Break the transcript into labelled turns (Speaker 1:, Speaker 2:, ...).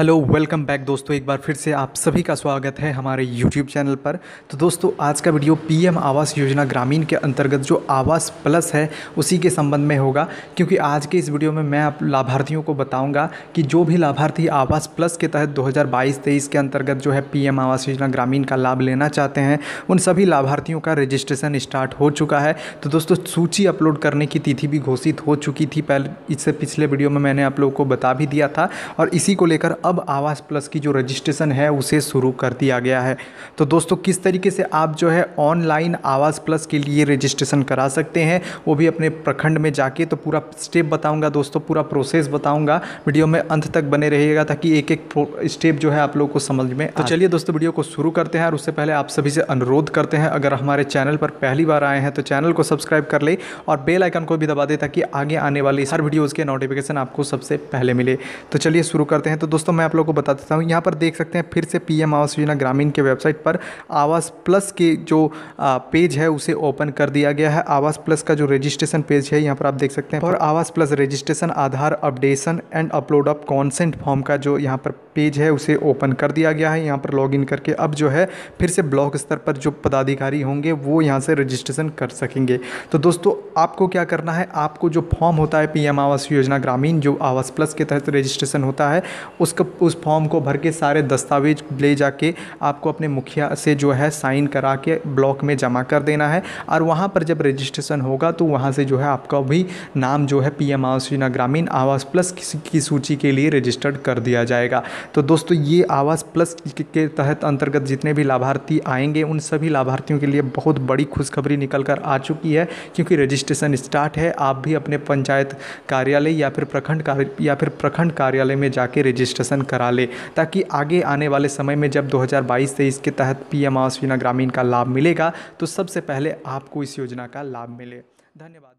Speaker 1: hello welcome back दोस्तों एक बार फिर से आप सभी का स्वागत है हमारे यूट्यूब चैनल पर तो दोस्तों आज का वीडियो पीएम आवास योजना ग्रामीण के अंतर्गत जो आवास प्लस है उसी के संबंध में होगा क्योंकि आज के इस वीडियो में मैं आप लाभार्थियों को बताऊंगा कि जो भी लाभार्थी आवास प्लस के तहत 2022 हज़ार के अंतर्गत जो है पी आवास योजना ग्रामीण का लाभ लेना चाहते हैं उन सभी लाभार्थियों का रजिस्ट्रेशन स्टार्ट हो चुका है तो दोस्तों सूची अपलोड करने की तिथि भी घोषित हो चुकी थी पहले इससे पिछले वीडियो में मैंने आप लोगों को बता भी दिया था और इसी को लेकर अब आवास प्लस की जो रजिस्ट्रेशन है उसे शुरू कर दिया गया है तो दोस्तों किस तरीके से आप जो है ऑनलाइन आवास प्लस के लिए रजिस्ट्रेशन करा सकते हैं वो भी अपने प्रखंड में जाके तो पूरा स्टेप बताऊँगा दोस्तों पूरा प्रोसेस बताऊँगा वीडियो में अंत तक बने रहिएगा ताकि एक एक स्टेप जो है आप लोग को समझ में तो चलिए दोस्तों वीडियो को शुरू करते हैं और उससे पहले आप सभी से अनुरोध करते हैं अगर हमारे चैनल पर पहली बार आए हैं तो चैनल को सब्सक्राइब कर ले और बेल आइकन को भी दबा दे ताकि आगे आने वाली हर वीडियोज़ के नोटिफिकेशन आपको सबसे पहले मिले तो चलिए शुरू करते हैं तो दोस्तों दोस्तों मैं आप लोगों को बता देता हूँ यहाँ पर देख सकते हैं फिर से पीएम आवास योजना ग्रामीण के वेबसाइट पर आवास प्लस के जो पेज है उसे ओपन कर दिया गया है आवास प्लस का जो रजिस्ट्रेशन पेज है यहाँ पर आप देख सकते हैं और Awaas plus registration Aadhaar updation and upload of consent form का जो यहाँ पर पेज है उसे ओपन कर दिया गया है यहाँ पर लॉगिन करके अब जो है फिर से ब्लॉक स्तर पर जो पदाधिकारी होंगे वो यहाँ से रजिस्ट्रेशन कर सकेंगे तो दोस्तों आपको क्या करना है आपको जो फॉर्म होता है पीएम आवास योजना ग्रामीण जो आवास प्लस के तहत रजिस्ट्रेशन होता है उसका उस फॉर्म को भर के सारे दस्तावेज ले जाके आपको अपने मुखिया से जो है साइन करा के ब्लॉक में जमा कर देना है और वहाँ पर जब रजिस्ट्रेशन होगा तो वहाँ से जो है आपका भी नाम जो है पीएम आवास योजना ग्रामीण आवास प्लस की सूची के लिए रजिस्टर्ड कर दिया जाएगा तो दोस्तों ये आवास प्लस के तहत अंतर्गत जितने भी लाभार्थी आएंगे उन सभी लाभार्थियों के लिए बहुत बड़ी खुशखबरी निकल कर आ चुकी है क्योंकि रजिस्ट्रेशन स्टार्ट है आप भी अपने पंचायत कार्यालय या फिर प्रखंड कार्य या फिर प्रखंड कार्यालय में जाके रजिस्ट्रेशन करा ले ताकि आगे आने वाले समय में जब 2022 से इसके तहत पीएम आवास योजना ग्रामीण का लाभ मिलेगा तो सबसे पहले आपको इस योजना का लाभ मिले धन्यवाद